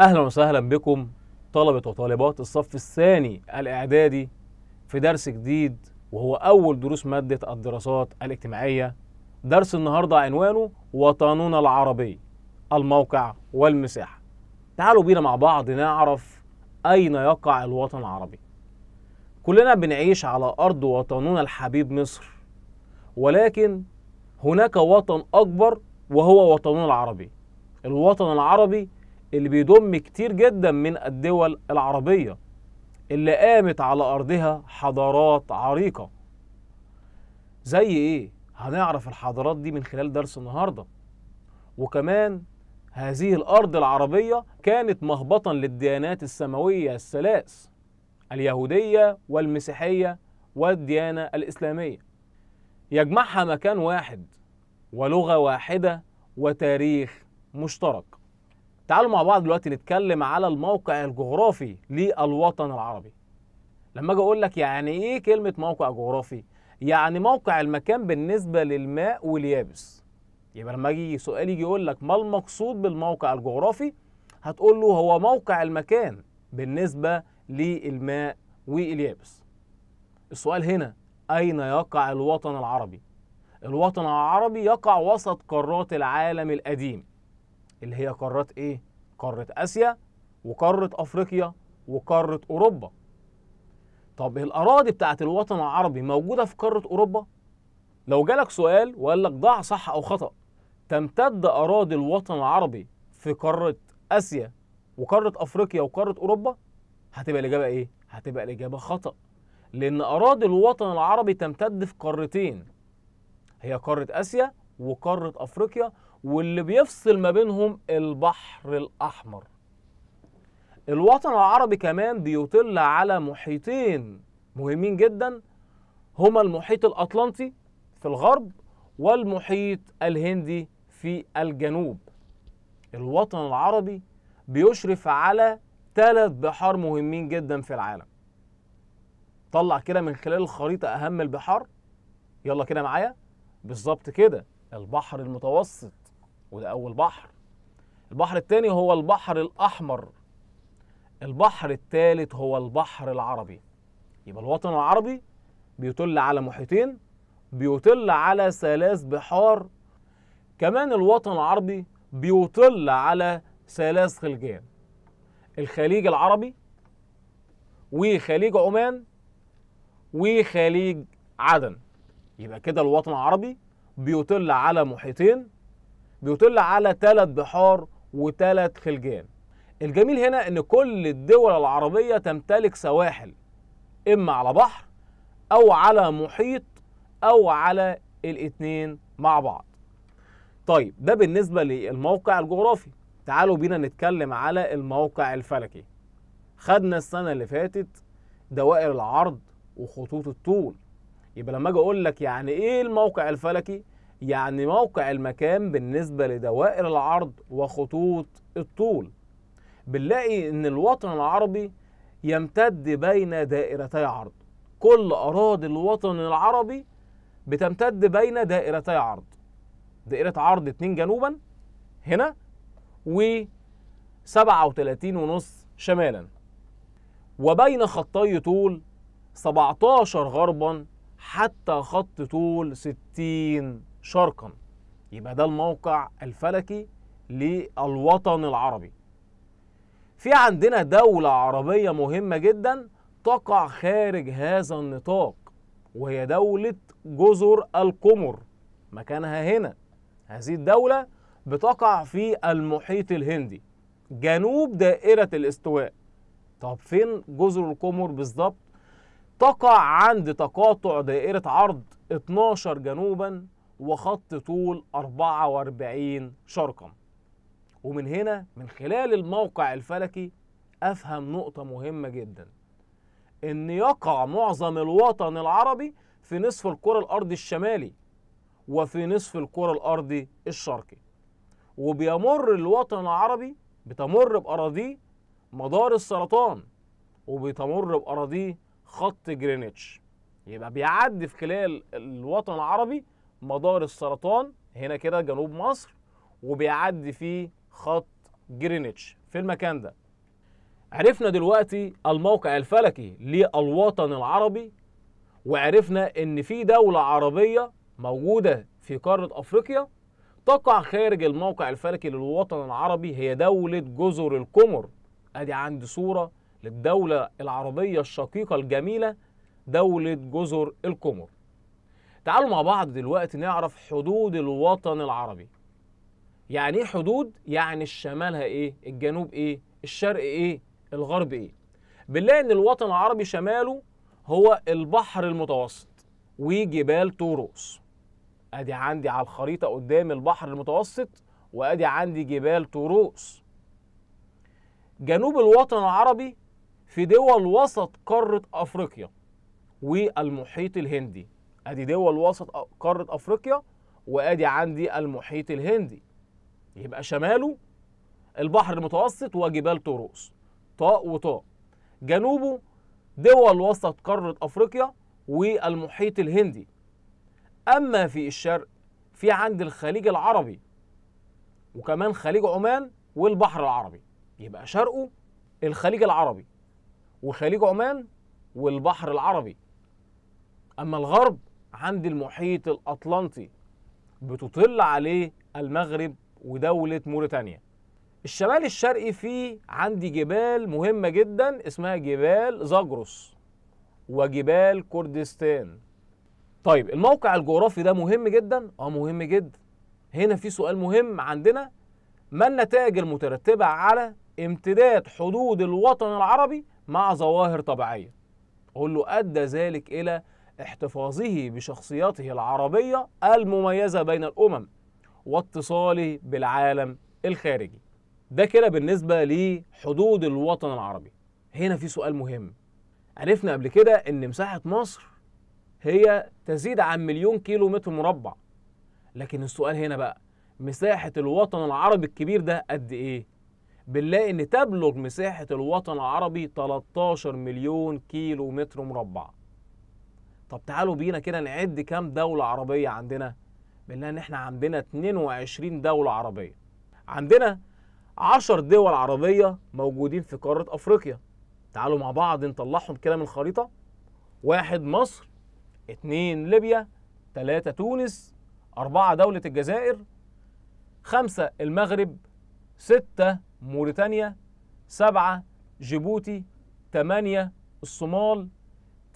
اهلا وسهلا بكم طلبه وطالبات الصف الثاني الاعدادي في درس جديد وهو اول دروس ماده الدراسات الاجتماعيه درس النهارده عنوانه وطننا العربي الموقع والمساحه تعالوا بينا مع بعض نعرف اين يقع الوطن العربي كلنا بنعيش على ارض وطننا الحبيب مصر ولكن هناك وطن اكبر وهو وطننا العربي الوطن العربي اللي بيضم كتير جدا من الدول العربية اللي قامت على أرضها حضارات عريقة زي إيه؟ هنعرف الحضارات دي من خلال درس النهاردة وكمان هذه الأرض العربية كانت مهبطا للديانات السماوية الثلاث اليهودية والمسيحية والديانة الإسلامية يجمعها مكان واحد ولغة واحدة وتاريخ مشترك تعالوا مع بعض دلوقتي نتكلم على الموقع الجغرافي للوطن العربي لما اجي اقول لك يعني ايه كلمه موقع جغرافي يعني موقع المكان بالنسبه للماء واليابس يبقى لما اجي سؤال يجي يقول لك ما المقصود بالموقع الجغرافي هتقول له هو موقع المكان بالنسبه للماء واليابس السؤال هنا اين يقع الوطن العربي الوطن العربي يقع وسط قارات العالم القديم اللي هي قارات ايه؟ قارة اسيا وقارة افريقيا وقارة اوروبا. طب الاراضي بتاعت الوطن العربي موجودة في قارة اوروبا؟ لو جالك سؤال وقال لك ضع صح او خطأ تمتد اراضي الوطن العربي في قارة اسيا وقارة افريقيا وقارة اوروبا؟ هتبقى الاجابة ايه؟ هتبقى الاجابة خطأ. لأن أراضي الوطن العربي تمتد في قارتين هي قارة آسيا وقارة أفريقيا واللي بيفصل ما بينهم البحر الأحمر الوطن العربي كمان بيطل على محيطين مهمين جدا هما المحيط الأطلنطي في الغرب والمحيط الهندي في الجنوب الوطن العربي بيشرف على ثلاث بحار مهمين جدا في العالم طلع كده من خلال الخريطة أهم البحار يلا كده معايا بالظبط كده البحر المتوسط وده أول بحر البحر الثاني هو البحر الأحمر البحر الثالث هو البحر العربي يبقى الوطن العربي بيطل على محيطين بيطل على ثلاث بحار كمان الوطن العربي بيطل على ثلاث خلجان الخليج العربي وخليج عمان وخليج عدن يبقى كده الوطن العربي بيطل على محيطين بيطل على ثلاث بحار وثلاث خلجان الجميل هنا ان كل الدول العربية تمتلك سواحل اما على بحر او على محيط او على الاتنين مع بعض طيب ده بالنسبة للموقع الجغرافي تعالوا بينا نتكلم على الموقع الفلكي خدنا السنة اللي فاتت دوائر العرض وخطوط الطول يبقى لما اجي اقول لك يعني ايه الموقع الفلكي يعني موقع المكان بالنسبة لدوائر العرض وخطوط الطول بنلاقي ان الوطن العربي يمتد بين دائرتي عرض كل أراضي الوطن العربي بتمتد بين دائرتي عرض دائرة عرض 2 جنوبا هنا و 37 ونص شمالا وبين خطي طول 17 غربا حتى خط طول 60 شرقا يبقى ده الموقع الفلكي للوطن العربي في عندنا دولة عربية مهمة جدا تقع خارج هذا النطاق وهي دولة جزر القمر مكانها هنا هذه الدولة بتقع في المحيط الهندي جنوب دائرة الاستواء طب فين جزر القمر بالظبط تقع عند تقاطع دائرة عرض 12 جنوبا وخط طول 44 شرقا ومن هنا من خلال الموقع الفلكي أفهم نقطة مهمة جدا إن يقع معظم الوطن العربي في نصف الكرة الأرضي الشمالي وفي نصف الكرة الأرضي الشرقي وبيمر الوطن العربي بتمر بأراضيه مدار السرطان وبتمر بأراضيه خط جرينتش يبقى بيعدي في خلال الوطن العربي مدار السرطان هنا كده جنوب مصر وبيعدي فيه خط جرينتش في المكان ده عرفنا دلوقتي الموقع الفلكي للوطن العربي وعرفنا ان في دولة عربية موجودة في قارة افريقيا تقع خارج الموقع الفلكي للوطن العربي هي دولة جزر القمر ادي عندي صورة للدولة العربية الشقيقة الجميلة دولة جزر القمر تعالوا مع بعض دلوقتي نعرف حدود الوطن العربي يعني ايه حدود يعني الشمالها ايه الجنوب ايه الشرق ايه الغرب ايه بنلاقي ان الوطن العربي شماله هو البحر المتوسط وجبال طوروس ادي عندي على الخريطه قدام البحر المتوسط وادي عندي جبال طوروس جنوب الوطن العربي في دول وسط قاره افريقيا والمحيط الهندي ادي دول وسط قاره افريقيا وادي عندي المحيط الهندي يبقى شماله البحر المتوسط وجبال طرقس طاء وطاء جنوبه دول وسط قاره افريقيا والمحيط الهندي اما في الشرق في عندي الخليج العربي وكمان خليج عمان والبحر العربي يبقى شرقه الخليج العربي وخليج عمان والبحر العربي اما الغرب عند المحيط الأطلنطي بتطل عليه المغرب ودولة موريتانيا الشمال الشرقي فيه عندي جبال مهمة جدا اسمها جبال زاجروس وجبال كردستان طيب الموقع الجغرافي ده مهم جدا اه مهم جدا هنا في سؤال مهم عندنا ما النتائج المترتبة على امتداد حدود الوطن العربي مع ظواهر طبيعية أقول له أدى ذلك إلى احتفاظه بشخصيته العربية المميزة بين الأمم واتصاله بالعالم الخارجي ده كده بالنسبة لحدود الوطن العربي هنا في سؤال مهم عرفنا قبل كده ان مساحة مصر هي تزيد عن مليون كيلو متر مربع لكن السؤال هنا بقى مساحة الوطن العربي الكبير ده قد ايه؟ بنلاقي ان تبلغ مساحة الوطن العربي 13 مليون كيلو متر مربع طب تعالوا بينا كده نعد كام دولة عربية عندنا بنلاقي ان احنا عندنا 22 دولة عربية عندنا 10 دول عربية موجودين في قارة افريقيا تعالوا مع بعض نطلعهم كده من الخريطة واحد مصر اتنين ليبيا تلاتة تونس أربعة دولة الجزائر خمسة المغرب ستة موريتانيا سبعة جيبوتي تمانية الصومال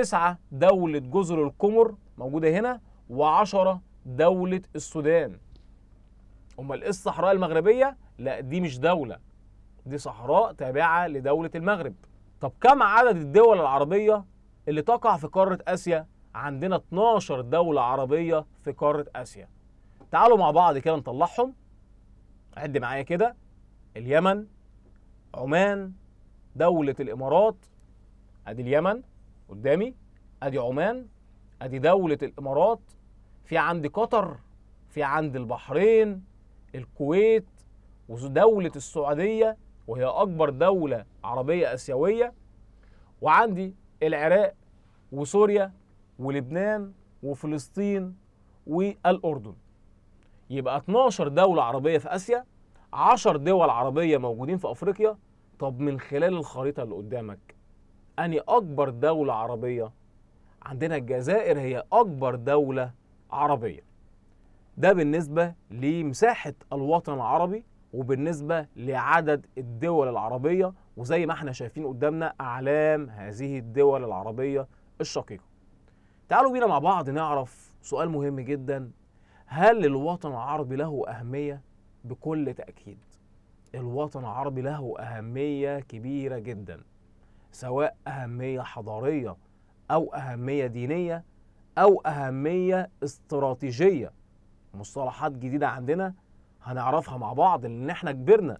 تسعة دولة جزر القمر موجودة هنا وعشرة دولة السودان أمال إيه الصحراء المغربية؟ لا دي مش دولة دي صحراء تابعة لدولة المغرب طب كم عدد الدول العربية اللي تقع في قارة آسيا؟ عندنا 12 دولة عربية في قارة آسيا تعالوا مع بعض كده نطلعهم عد معايا كده اليمن عمان دولة الإمارات أدي اليمن قدامي ادي عمان ادي دولة الامارات في عندي قطر في عندي البحرين الكويت ودولة السعودية وهي اكبر دولة عربية اسيوية وعندي العراق وسوريا ولبنان وفلسطين والاردن يبقى 12 دولة عربية في اسيا 10 دول عربية موجودين في افريقيا طب من خلال الخريطة اللي قدامك أني أكبر دولة عربية عندنا الجزائر هي أكبر دولة عربية ده بالنسبة لمساحة الوطن العربي وبالنسبة لعدد الدول العربية وزي ما احنا شايفين قدامنا أعلام هذه الدول العربية الشقيقة تعالوا بينا مع بعض نعرف سؤال مهم جدا هل الوطن العربي له أهمية؟ بكل تأكيد الوطن العربي له أهمية كبيرة جداً سواء أهمية حضارية أو أهمية دينية أو أهمية استراتيجية مصطلحات جديدة عندنا هنعرفها مع بعض لأن احنا كبرنا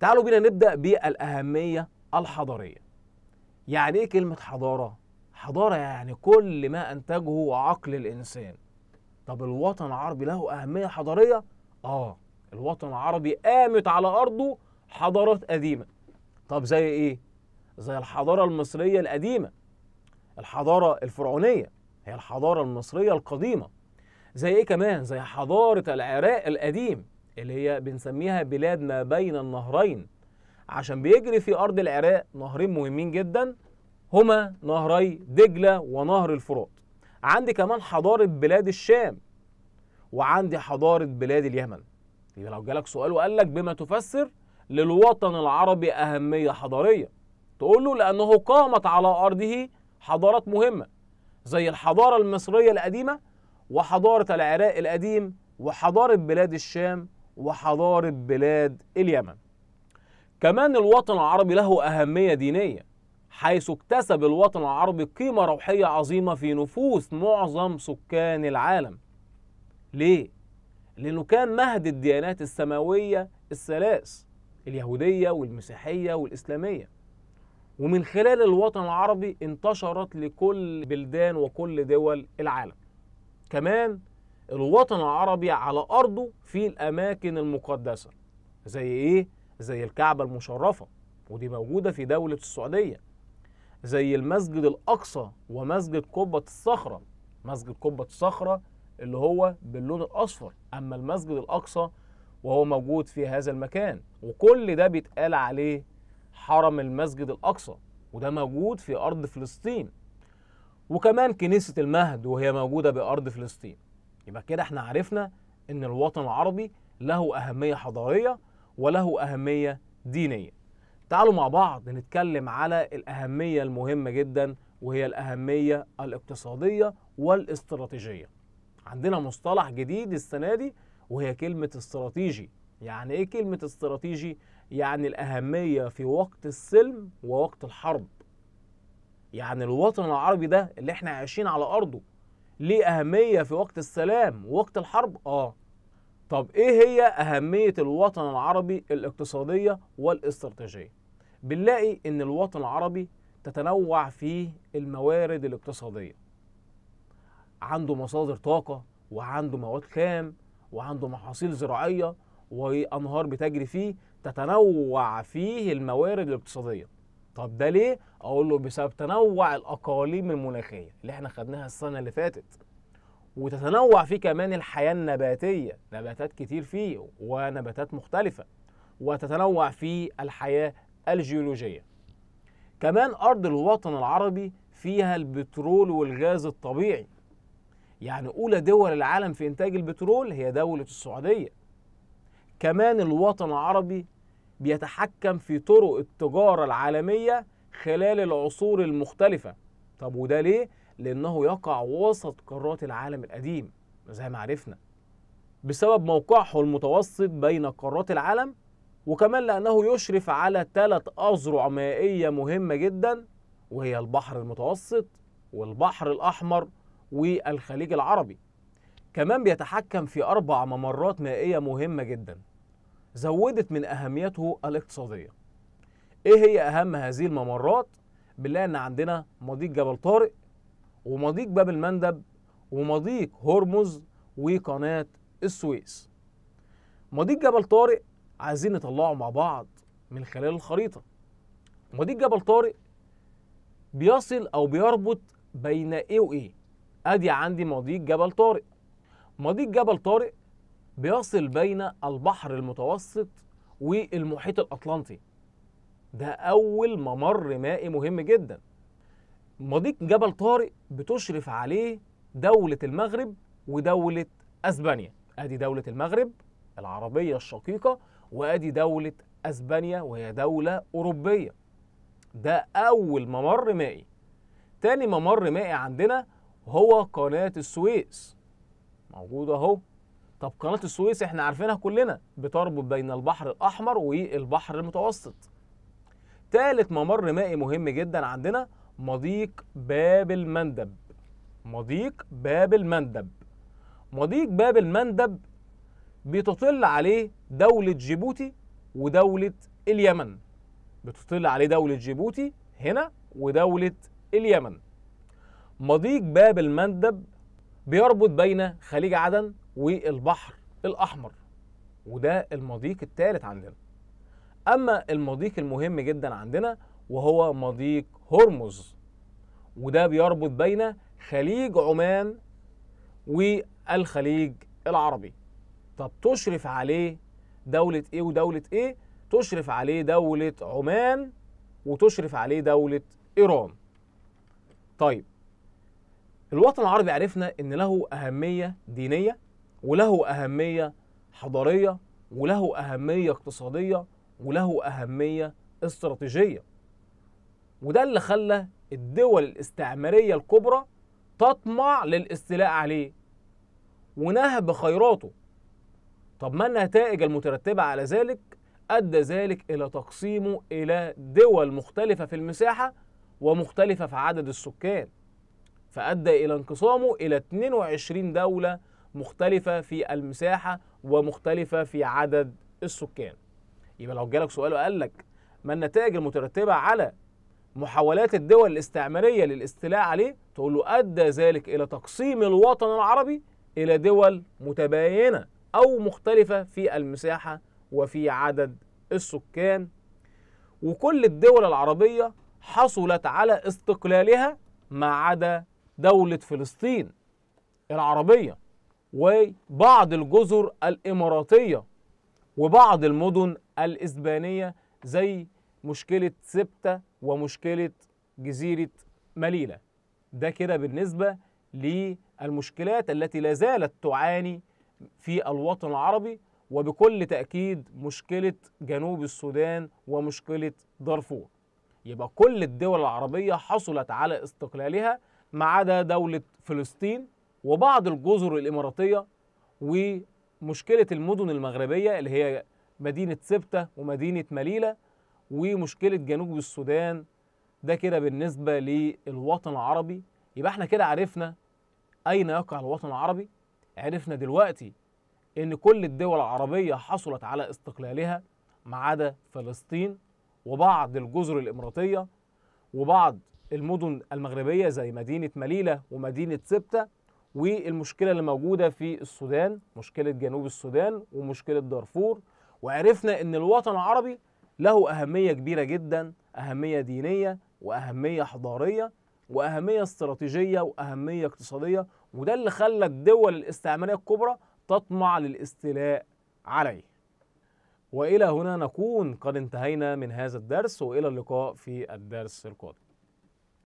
تعالوا بينا نبدأ بالأهمية الحضارية يعني إيه كلمة حضارة؟ حضارة يعني كل ما أنتجه عقل الإنسان طب الوطن العربي له أهمية حضارية؟ آه الوطن العربي قامت على أرضه حضارات قديمة طب زي إيه؟ زي الحضارة المصرية القديمة الحضارة الفرعونية هي الحضارة المصرية القديمة زي ايه كمان زي حضارة العراق القديم اللي هي بنسميها بلاد ما بين النهرين عشان بيجري في أرض العراق نهرين مهمين جدا هما نهري دجلة ونهر الفرات عندي كمان حضارة بلاد الشام وعندي حضارة بلاد اليمن يبقى لو جالك سؤال وقال لك بما تفسر للوطن العربي أهمية حضارية تقول له لأنه قامت على أرضه حضارات مهمة زي الحضارة المصرية القديمة وحضارة العراق القديم وحضارة بلاد الشام وحضارة بلاد اليمن كمان الوطن العربي له أهمية دينية حيث اكتسب الوطن العربي قيمة روحية عظيمة في نفوس معظم سكان العالم ليه؟ لأنه كان مهد الديانات السماوية الثلاث اليهودية والمسيحية والإسلامية ومن خلال الوطن العربي انتشرت لكل بلدان وكل دول العالم كمان الوطن العربي على أرضه في الأماكن المقدسة زي إيه؟ زي الكعبة المشرفة ودي موجودة في دولة السعودية زي المسجد الأقصى ومسجد قبة الصخرة مسجد قبة الصخرة اللي هو باللون الأصفر أما المسجد الأقصى وهو موجود في هذا المكان وكل ده بيتقال عليه حرم المسجد الأقصى وده موجود في أرض فلسطين وكمان كنيسة المهد وهي موجودة بأرض فلسطين يبقى كده احنا عرفنا إن الوطن العربي له أهمية حضارية وله أهمية دينية تعالوا مع بعض نتكلم على الأهمية المهمة جدا وهي الأهمية الاقتصادية والاستراتيجية عندنا مصطلح جديد السنة دي وهي كلمة استراتيجي يعني ايه كلمة استراتيجي يعني الأهمية في وقت السلم ووقت الحرب يعني الوطن العربي ده اللي احنا عايشين على أرضه ليه أهمية في وقت السلام ووقت الحرب؟ آه طب إيه هي أهمية الوطن العربي الاقتصادية والاستراتيجية؟ بنلاقي إن الوطن العربي تتنوع فيه الموارد الاقتصادية عنده مصادر طاقة وعنده مواد خام وعنده محاصيل زراعية وأنهار بتجري فيه تتنوع فيه الموارد الاقتصاديه طب ده ليه اقول له بسبب تنوع الاقاليم المناخيه اللي احنا خدناها السنه اللي فاتت وتتنوع فيه كمان الحياه النباتيه نباتات كتير فيه ونباتات مختلفه وتتنوع فيه الحياه الجيولوجيه كمان ارض الوطن العربي فيها البترول والغاز الطبيعي يعني اولى دول العالم في انتاج البترول هي دوله السعوديه كمان الوطن العربي بيتحكم في طرق التجارة العالمية خلال العصور المختلفة طب وده ليه؟ لأنه يقع وسط قارات العالم القديم زي ما عرفنا بسبب موقعه المتوسط بين قارات العالم وكمان لأنه يشرف على ثلاث أذرع مائية مهمة جدا وهي البحر المتوسط والبحر الأحمر والخليج العربي كمان بيتحكم في أربع ممرات مائية مهمة جدا زودت من أهميته الاقتصادية إيه هي أهم هذه الممرات؟ بنلاقي إن عندنا مضيق جبل طارق ومضيق باب المندب ومضيق هرمز وقناة السويس مضيق جبل طارق عايزين نطلعه مع بعض من خلال الخريطة مضيق جبل طارق بيصل أو بيربط بين إيه وإيه أدي عندي مضيق جبل طارق مضيق جبل طارق بيصل بين البحر المتوسط والمحيط الأطلنطي ده أول ممر مائي مهم جدا مضيق جبل طارق بتشرف عليه دولة المغرب ودولة أسبانيا أدي دولة المغرب العربية الشقيقة وأدي دولة أسبانيا وهي دولة أوروبية ده أول ممر مائي تاني ممر مائي عندنا هو قناة السويس موجود أهو طب قناه السويس احنا عارفينها كلنا بتربط بين البحر الاحمر والبحر المتوسط ثالث ممر مائي مهم جدا عندنا مضيق باب المندب مضيق باب المندب مضيق باب المندب بتطل عليه دولة جيبوتي ودولة اليمن بتطل عليه دولة جيبوتي هنا ودولة اليمن مضيق باب المندب بيربط بين خليج عدن والبحر الأحمر وده المضيق الثالث عندنا أما المضيق المهم جدا عندنا وهو مضيق هرمز وده بيربط بين خليج عمان والخليج العربي طب تشرف عليه دولة ايه ودولة ايه؟ تشرف عليه دولة عمان وتشرف عليه دولة ايران طيب الوطن العربي عرفنا ان له اهمية دينية وله أهمية حضارية وله أهمية اقتصادية وله أهمية استراتيجية وده اللي خلى الدول الاستعمارية الكبرى تطمع للاستيلاء عليه ونهب خيراته طب ما النتائج المترتبة على ذلك أدى ذلك إلى تقسيمه إلى دول مختلفة في المساحة ومختلفة في عدد السكان فأدى إلى انقسامه إلى 22 دولة مختلفة في المساحة ومختلفة في عدد السكان يبقى لو جالك سؤال وقال لك ما النتائج المترتبة على محاولات الدول الاستعمارية للاستيلاء عليه تقول له أدى ذلك إلى تقسيم الوطن العربي إلى دول متباينة أو مختلفة في المساحة وفي عدد السكان وكل الدول العربية حصلت على استقلالها ما عدا دولة فلسطين العربية وبعض الجزر الإماراتية وبعض المدن الإسبانية زي مشكلة سبتة ومشكلة جزيرة مليلة ده كده بالنسبة للمشكلات التي لا زالت تعاني في الوطن العربي وبكل تأكيد مشكلة جنوب السودان ومشكلة دارفور يبقى كل الدول العربية حصلت على استقلالها ما عدا دولة فلسطين وبعض الجزر الإماراتية ومشكلة المدن المغربية اللي هي مدينة سبتة ومدينة مليلة ومشكلة جنوب السودان ده كده بالنسبة للوطن العربي يبقى احنا كده عرفنا أين يقع الوطن العربي عرفنا دلوقتي إن كل الدول العربية حصلت على استقلالها ما عدا فلسطين وبعض الجزر الإماراتية وبعض المدن المغربية زي مدينة مليلة ومدينة سبتة والمشكله اللي موجوده في السودان مشكله جنوب السودان ومشكله دارفور وعرفنا ان الوطن العربي له اهميه كبيره جدا اهميه دينيه واهميه حضاريه واهميه استراتيجيه واهميه اقتصاديه وده اللي خلى الدول الاستعماريه الكبرى تطمع للاستيلاء عليه والى هنا نكون قد انتهينا من هذا الدرس والى اللقاء في الدرس القادم